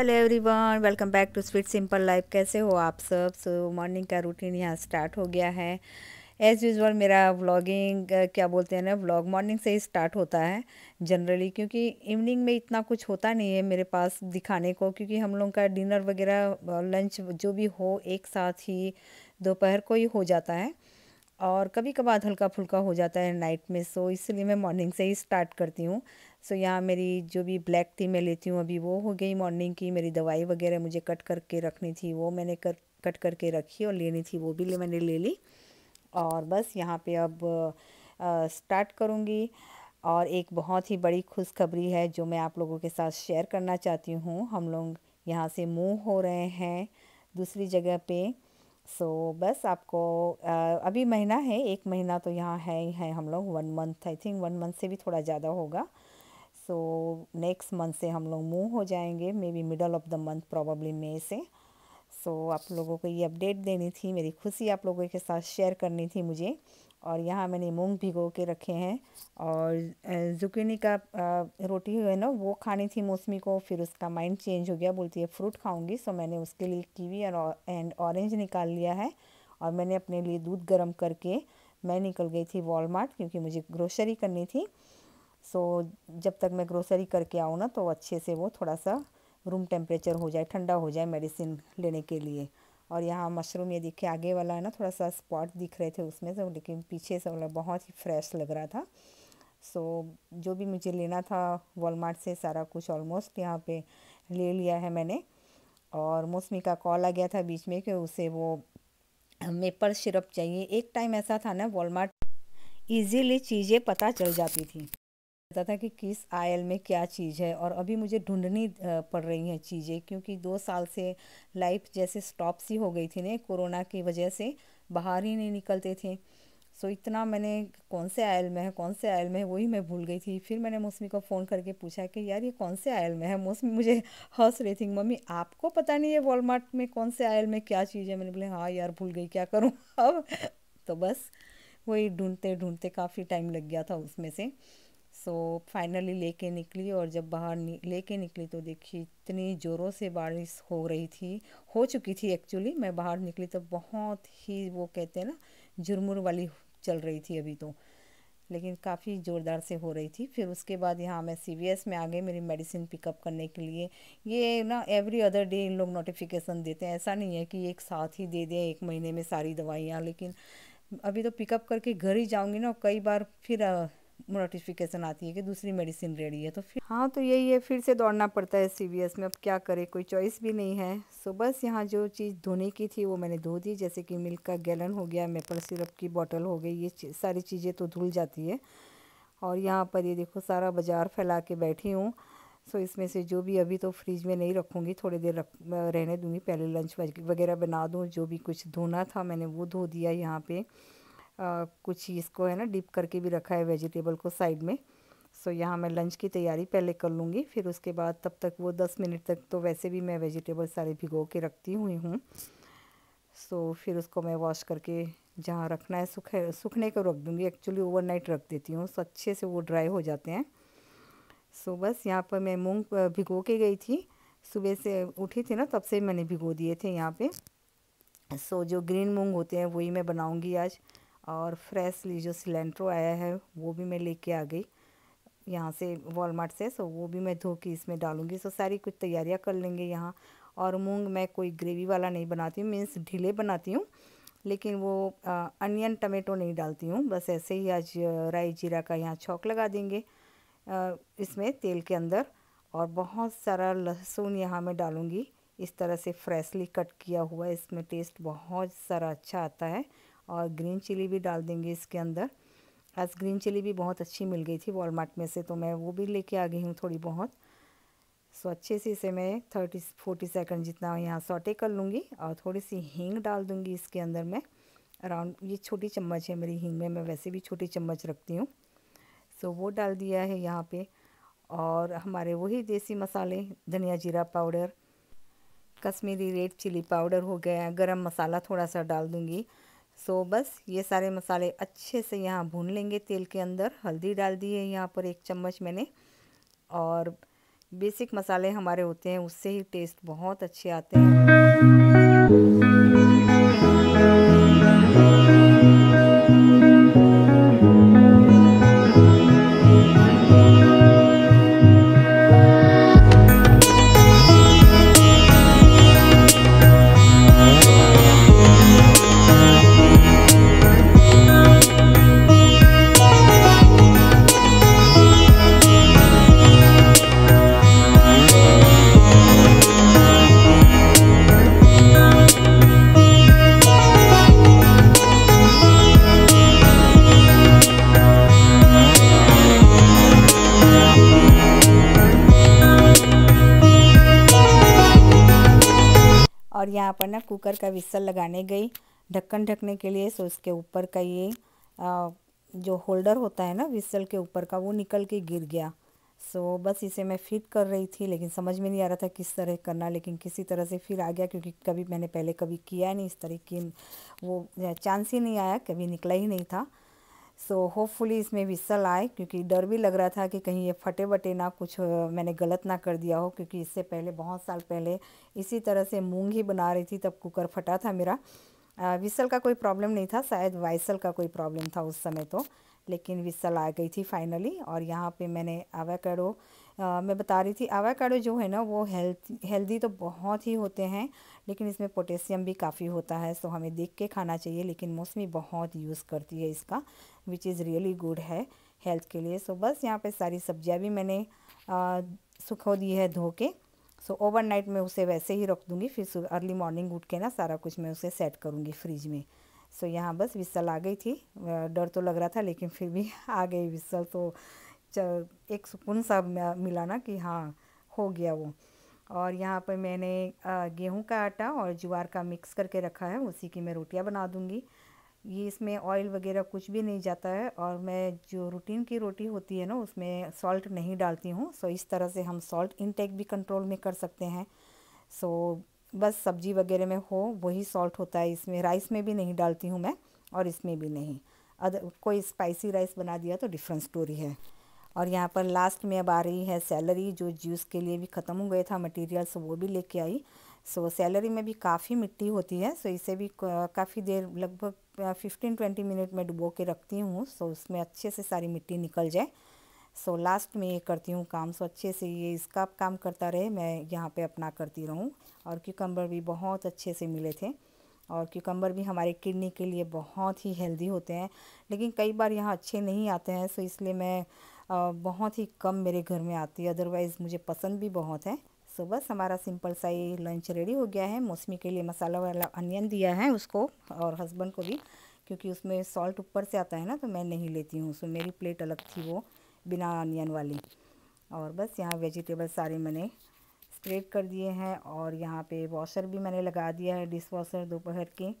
hello everyone welcome back to sweet simple life कैसे हो आप सब सो मॉर्निंग का रूटीन यहाँ स्टार्ट हो गया है एज़ यूजल मेरा व्लॉगिंग क्या बोलते हैं ना व्लॉग मॉर्निंग से ही स्टार्ट होता है जनरली क्योंकि इवनिंग में इतना कुछ होता नहीं है मेरे पास दिखाने को क्योंकि हम लोग का डिनर वगैरह लंच जो भी हो एक साथ ही दोपहर को ही हो जाता है और कभी कभार हल्का फुल्का हो जाता है नाइट में सो इसलिए मैं मॉर्निंग से ही स्टार्ट करती हूँ सो so, यहाँ मेरी जो भी ब्लैक थी मैं लेती हूँ अभी वो हो गई मॉर्निंग की मेरी दवाई वगैरह मुझे कट करके रखनी थी वो मैंने कर कट करके रखी और लेनी थी वो भी ले मैंने ले ली और बस यहाँ पे अब आ, स्टार्ट करूँगी और एक बहुत ही बड़ी खुशखबरी है जो मैं आप लोगों के साथ शेयर करना चाहती हूँ हम लोग यहाँ से मूव हो रहे हैं दूसरी जगह पे सो so, बस आपको आ, अभी महीना है एक महीना तो यहाँ है ही है हम लोग one month I think one month से भी थोड़ा ज़्यादा होगा सो नेक्स्ट मंथ से हम लोग मूव हो जाएंगे maybe middle of the month problem मे से सो so, आप लोगों को ये अपडेट देनी थी मेरी खुशी आप लोगों के साथ शेयर करनी थी मुझे और यहाँ मैंने मूंग भिगो के रखे हैं और जुकीनी का रोटी है ना वो खानी थी मौसमी को फिर उसका माइंड चेंज हो गया बोलती है फ्रूट खाऊंगी सो मैंने उसके लिए कीवी और एंड ऑरेंज निकाल लिया है और मैंने अपने लिए दूध गर्म करके मैं निकल गई थी वॉलमार्ट क्योंकि मुझे ग्रोसरी करनी थी सो so, जब तक मैं ग्रोसरी करके आऊँ ना तो अच्छे से वो थोड़ा सा रूम टेम्परेचर हो जाए ठंडा हो जाए मेडिसिन लेने के लिए और यहाँ मशरूम ये देखिए आगे वाला है ना थोड़ा सा स्पॉट दिख रहे थे उसमें से लेकिन पीछे से मतलब बहुत ही फ्रेश लग रहा था सो so, जो भी मुझे लेना था वॉलमार्ट से सारा कुछ ऑलमोस्ट यहाँ पे ले लिया है मैंने और मौसमी का कॉल आ गया था बीच में कि उसे वो मेपल शिरप चाहिए एक टाइम ऐसा था ना वॉलमार्ट ईजीली चीज़ें पता चल जाती थी पता था कि किस आयल में क्या चीज़ है और अभी मुझे ढूंढनी पड़ रही हैं चीज़ें क्योंकि दो साल से लाइफ जैसे स्टॉप सी हो गई थी ना कोरोना की वजह से बाहर ही नहीं निकलते थे सो इतना मैंने कौन से आयल में है कौन से आयल में है वही मैं भूल गई थी फिर मैंने मौसमी को फ़ोन करके पूछा कि यार ये कौन से आयल में है मौसमी मुझे हंस रही थी मम्मी आपको पता नहीं है वॉलमार्ट में कौन से आयल में क्या चीज़ है मैंने बोले हाँ यार भूल गई क्या करूँ अब तो बस वही ढूंढते ढूंढते काफ़ी टाइम लग गया था उसमें से सो फाइनली लेके निकली और जब बाहर लेके निकली तो देखी इतनी ज़ोरों से बारिश हो रही थी हो चुकी थी एक्चुअली मैं बाहर निकली तो बहुत ही वो कहते हैं ना झुरमुर वाली चल रही थी अभी तो लेकिन काफ़ी ज़ोरदार से हो रही थी फिर उसके बाद यहाँ मैं सी में आ गई मेरी मेडिसिन पिकअप करने के लिए ये ना एवरी अदर डे इन लोग नोटिफिकेशन देते हैं ऐसा नहीं है कि एक साथ ही दे दें एक महीने में सारी दवाइयाँ लेकिन अभी तो पिकअप करके घर ही जाऊँगी ना कई बार फिर नोटिफिकेशन आती है कि दूसरी मेडिसिन रेडी है तो फिर हाँ तो यही है फिर से दौड़ना पड़ता है सीबीएस में अब क्या करें कोई चॉइस भी नहीं है सो बस यहाँ जो चीज़ धोने की थी वो मैंने धो दी जैसे कि मिल्क का गैलन हो गया मेपल सिरप की बॉटल हो गई ये सारी चीज़ें तो धुल जाती है और यहाँ पर ये देखो सारा बाज़ार फैला के बैठी हूँ सो इसमें से जो भी अभी तो फ्रिज में नहीं रखूँगी थोड़ी देर रख रहने दूँगी पहले लंच वगैरह बना दूँ जो भी कुछ धोना था मैंने वो धो दिया यहाँ पर आ, कुछ इसको है ना डीप करके भी रखा है वेजिटेबल को साइड में सो so, यहाँ मैं लंच की तैयारी पहले कर लूँगी फिर उसके बाद तब तक वो दस मिनट तक तो वैसे भी मैं वेजिटेबल सारे भिगो के रखती हुई हूँ सो so, फिर उसको मैं वॉश करके जहाँ रखना है सूख सूखने को रख दूँगी एक्चुअली ओवरनाइट रख देती हूँ सो अच्छे से वो ड्राई हो जाते हैं सो so, बस यहाँ पर मैं मूँग भिगो के गई थी सुबह से उठी थी ना तब से मैंने भिगो दिए थे यहाँ पे सो so, जो ग्रीन मूंग होते हैं वही मैं बनाऊँगी आज और फ्रेश जो सिलेंट्रो आया है वो भी मैं लेके आ गई यहाँ से वॉलमार्ट से सो वो भी मैं धो के इसमें डालूँगी सो सारी कुछ तैयारियाँ कर लेंगे यहाँ और मूंग मैं कोई ग्रेवी वाला नहीं बनाती हूँ मीन्स ढीले बनाती हूँ लेकिन वो अनियन टमेटो नहीं डालती हूँ बस ऐसे ही आज राई जीरा का यहाँ छौक लगा देंगे इसमें तेल के अंदर और बहुत सारा लहसुन यहाँ मैं डालूँगी इस तरह से फ्रेशली कट किया हुआ इसमें टेस्ट बहुत सारा अच्छा आता है और ग्रीन चिली भी डाल देंगे इसके अंदर आज ग्रीन चिली भी बहुत अच्छी मिल गई थी वॉलमार्ट में से तो मैं वो भी लेके आ गई हूँ थोड़ी बहुत सो अच्छे से इसे मैं थर्टी फोर्टी सेकंड जितना यहाँ सॉटे कर लूँगी और थोड़ी सी हींग डाल दूँगी इसके अंदर मैं अराउंड ये छोटी चम्मच है मेरी हींग में मैं वैसे भी छोटी चम्मच रखती हूँ सो वो डाल दिया है यहाँ पर और हमारे वही देसी मसाले धनिया जीरा powder Kashmiri red chili powder हो गया गरम मसाला थोड़ा सा डाल दूँगी सो बस ये सारे मसाले अच्छे से यहाँ भून लेंगे तेल के अंदर हल्दी डाल दी है यहाँ पर एक चम्मच मैंने और बेसिक मसाले हमारे होते हैं उससे ही टेस्ट बहुत अच्छे आते हैं यहाँ पर ना कुकर का विस्सल लगाने गई ढक्कन ढकने के लिए सो इसके ऊपर का ये आ, जो होल्डर होता है ना विस्सल के ऊपर का वो निकल के गिर गया सो so, बस इसे मैं फिट कर रही थी लेकिन समझ में नहीं आ रहा था किस तरह करना लेकिन किसी तरह से फिर आ गया क्योंकि कभी मैंने पहले कभी किया नहीं इस तरह की वो चांस ही नहीं आया कभी निकला ही नहीं था सो होपफुली इसमें विसल आए क्योंकि डर भी लग रहा था कि कहीं ये फटे बटे ना कुछ मैंने गलत ना कर दिया हो क्योंकि इससे पहले बहुत साल पहले इसी तरह से मूंग ही बना रही थी तब कुकर फटा था मेरा विसल का कोई प्रॉब्लम नहीं था शायद वाइसल का कोई प्रॉब्लम था उस समय तो लेकिन विसल आ गई थी फाइनली और यहाँ पे मैंने आवाकाडो मैं बता रही थी आवाकाडो जो है ना वो हेल्थ हेल्दी तो बहुत ही होते हैं लेकिन इसमें पोटेशियम भी काफ़ी होता है सो हमें देख के खाना चाहिए लेकिन मौसमी बहुत यूज़ करती है इसका विच इज़ रियली गुड है हेल्थ के लिए सो बस यहाँ पे सारी सब्जियाँ भी मैंने सुखो दी है धो के सो नाइट मैं उसे वैसे ही रख दूँगी फिर अर्ली मॉर्निंग उठ के ना सारा कुछ मैं उसे सेट करूँगी फ्रिज में सो यहाँ बस विसल आ गई थी डर तो लग रहा था लेकिन फिर भी आ गई विसल तो एक सुकून सा मिला ना कि हाँ हो गया वो और यहाँ पर मैंने गेहूं का आटा और ज्वार का मिक्स करके रखा है उसी की मैं रोटियाँ बना दूँगी ये इसमें ऑयल वगैरह कुछ भी नहीं जाता है और मैं जो रूटीन की रोटी होती है ना उसमें सॉल्ट नहीं डालती हूँ सो इस तरह से हम सॉल्ट इनटेक भी कंट्रोल में कर सकते हैं सो बस सब्जी वगैरह में हो वही सॉल्ट होता है इसमें राइस में भी नहीं डालती हूँ मैं और इसमें भी नहीं अदर कोई स्पाइसी राइस बना दिया तो डिफरेंट स्टोरी है और यहाँ पर लास्ट में अब आ रही है सैलरी जो जूस के लिए भी ख़त्म हो गए था मटेरियल सो वो भी लेके आई सो सैलरी में भी काफ़ी मिट्टी होती है सो इसे भी काफ़ी देर लगभग फिफ्टीन ट्वेंटी मिनट में डुबो के रखती हूँ सो उसमें अच्छे से सारी मिट्टी निकल जाए सो लास्ट में ये करती हूँ काम सो अच्छे से ये इसका काम करता रहे मैं यहाँ पे अपना करती रहूँ और क्यूकम्बर भी बहुत अच्छे से मिले थे और क्यूकम्बर भी हमारे किडनी के लिए बहुत ही हेल्दी होते हैं लेकिन कई बार यहाँ अच्छे नहीं आते हैं सो इसलिए मैं बहुत ही कम मेरे घर में आती है अदरवाइज़ मुझे पसंद भी बहुत है सो बस हमारा सिंपल सा ये लंच रेडी हो गया है मौसमी के लिए मसाला वाला अनियन दिया है उसको और हस्बैंड को भी क्योंकि उसमें सॉल्ट ऊपर से आता है ना तो मैं नहीं लेती हूँ सो मेरी प्लेट अलग थी वो बिना ऑनियन वाली और बस यहाँ वेजिटेबल सारे मैंने स्प्रेड कर दिए हैं और यहाँ पे वॉशर भी मैंने लगा दिया है डिश वॉशर दोपहर के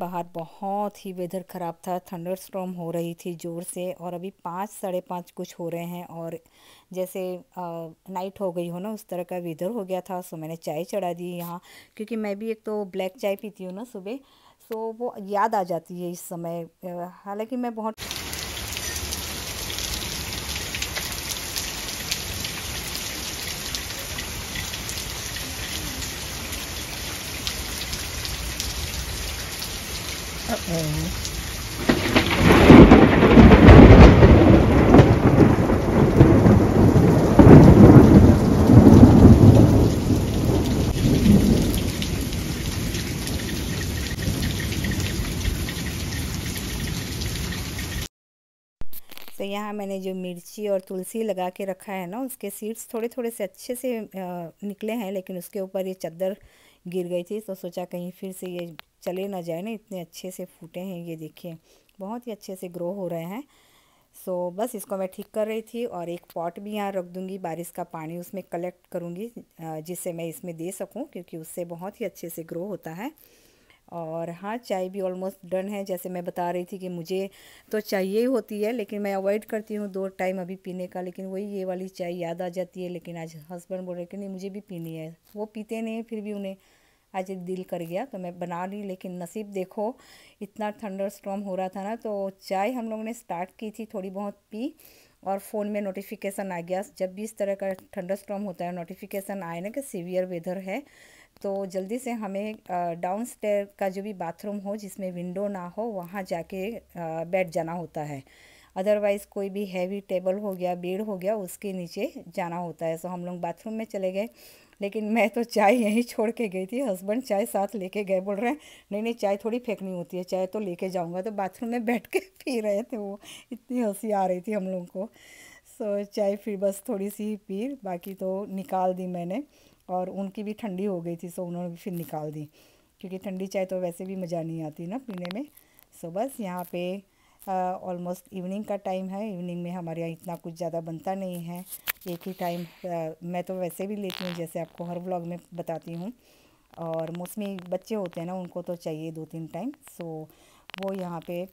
बाहर बहुत ही वेदर ख़राब था थंडर स्टॉम हो रही थी ज़ोर से और अभी पाँच साढ़े पाँच कुछ हो रहे हैं और जैसे आ, नाइट हो गई हो ना उस तरह का वेदर हो गया था सो मैंने चाय चढ़ा दी यहाँ क्योंकि मैं भी एक तो ब्लैक चाय पीती हूँ ना सुबह सो वो याद आ जाती है इस समय हालांकि मैं बहुत तो यहाँ मैंने जो मिर्ची और तुलसी लगा के रखा है ना उसके सीड्स थोड़े थोड़े से अच्छे से निकले हैं लेकिन उसके ऊपर ये चद्दर गिर गई थी तो सोचा कहीं फिर से ये चले ना जाए ना इतने अच्छे से फूटे हैं ये देखिए बहुत ही अच्छे से ग्रो हो रहे हैं सो so, बस इसको मैं ठीक कर रही थी और एक पॉट भी यहाँ रख दूँगी बारिश का पानी उसमें कलेक्ट करूँगी जिससे मैं इसमें दे सकूँ क्योंकि उससे बहुत ही अच्छे से ग्रो होता है और हाँ चाय भी ऑलमोस्ट डन है जैसे मैं बता रही थी कि मुझे तो चाहिए ही होती है लेकिन मैं अवॉइड करती हूँ दो टाइम अभी पीने का लेकिन वही ये वाली चाय याद आ जाती है लेकिन आज हस्बैंड बोल रहे कि नहीं मुझे भी पीनी है वो पीते नहीं फिर भी उन्हें आज दिल कर गया तो मैं बना ली लेकिन नसीब देखो इतना थंडर स्ट्रॉम हो रहा था ना तो चाय हम लोगों ने स्टार्ट की थी थोड़ी बहुत पी और फ़ोन में नोटिफिकेशन आ गया जब भी इस तरह का थंडर स्ट्रॉम होता है नोटिफिकेशन आए ना कि सीवियर वेदर है तो जल्दी से हमें डाउन स्टेयर का जो भी बाथरूम हो जिसमें विंडो ना हो वहाँ जाके बैठ जाना होता है अदरवाइज़ कोई भी हैवी टेबल हो गया बेड हो गया उसके नीचे जाना होता है सो हम लोग बाथरूम में चले गए लेकिन मैं तो चाय यहीं छोड़ के गई थी हस्बैंड चाय साथ लेके गए बोल रहे हैं नहीं नहीं चाय थोड़ी फेंकनी होती है चाय तो लेके जाऊंगा तो बाथरूम में बैठ के पी रहे थे वो इतनी हंसी आ रही थी हम लोगों को सो चाय फिर बस थोड़ी सी पी बाकी तो निकाल दी मैंने और उनकी भी ठंडी हो गई थी सो उन्होंने भी फिर निकाल दी क्योंकि ठंडी चाय तो वैसे भी मज़ा नहीं आती ना पीने में सो बस यहाँ पर ऑलमोस्ट इवनिंग का टाइम है इवनिंग में हमारे यहाँ इतना कुछ ज़्यादा बनता नहीं है एक ही टाइम मैं तो वैसे भी लेती हूँ जैसे आपको हर ब्लॉग में बताती हूँ और मौसमी बच्चे होते हैं ना उनको तो चाहिए दो तीन टाइम सो वो यहाँ पे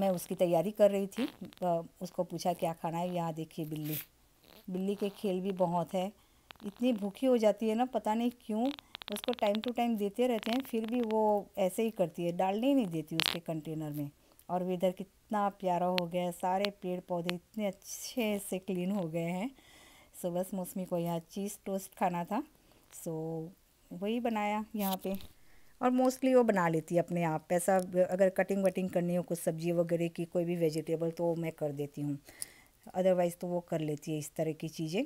मैं उसकी तैयारी कर रही थी उसको पूछा क्या खाना है यहाँ देखिए बिल्ली बिल्ली के खेल भी बहुत है इतनी भूखी हो जाती है ना पता नहीं क्यों उसको टाइम टू टाइम देते रहते हैं फिर भी वो ऐसे ही करती है डालने ही नहीं देती उसके कंटेनर में और वेदर कितना प्यारा हो गया है सारे पेड़ पौधे इतने अच्छे से क्लीन हो गए हैं सो बस मौसमी को यहाँ चीज़ टोस्ट खाना था सो वही बनाया यहाँ पे और मोस्टली वो बना लेती है अपने आप ऐसा अगर कटिंग वटिंग करनी हो कुछ सब्जी वगैरह की कोई भी वेजिटेबल तो मैं कर देती हूँ अदरवाइज़ तो वो कर लेती है इस तरह की चीज़ें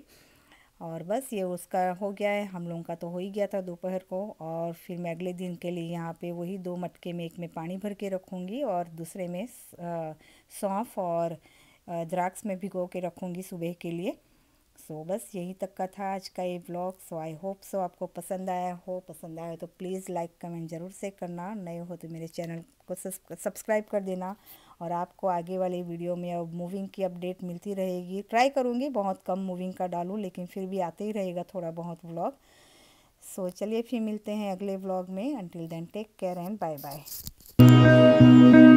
और बस ये उसका हो गया है हम लोगों का तो हो ही गया था दोपहर को और फिर मैं अगले दिन के लिए यहाँ पे वही दो मटके में एक में पानी भर के रखूँगी और दूसरे में सौंफ और द्राक्ष में भिगो के रखूँगी सुबह के लिए सो बस यही तक का था आज का ये blog so I hope so आपको पसंद आया हो पसंद आया तो प्लीज़ लाइक कमेंट ज़रूर से करना नए हो तो मेरे चैनल को सब्सक्राइब कर देना और आपको आगे वाले वीडियो में अब मूविंग की अपडेट मिलती रहेगी ट्राई करूँगी बहुत कम मूविंग का डालूँ लेकिन फिर भी आते ही रहेगा थोड़ा बहुत ब्लॉग सो चलिए फिर मिलते हैं अगले व्लॉग में until then take care and bye bye